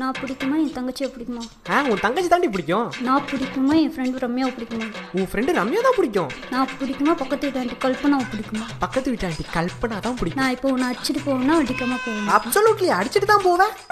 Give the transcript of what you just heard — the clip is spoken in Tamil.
நான் பிடிக்குமா என் தங்கச்சியை பிடிக்குமா ஆ உன் தங்கச்சி தாண்டி பிடிக்கும் நான் பிடிக்குமா என் ஃப்ரெண்டு ரம்யாவை பிடிக்குமா உன் ஃப்ரெண்டு ரம்யா தான் பிடிக்கும் நான் பிடிக்குமா பக்கத்து வீட்டாண்டி கல்பனாவை பிடிக்குமா பக்கத்து வீட்டாண்டி கல்பனா தான் பிடிக்கும் நான் இப்போ உன்னை அடிச்சுட்டு போவேன்னா அடிக்காம போவேன் அப்சலூட்லி அடிச்சுட்டு தான் போவேன்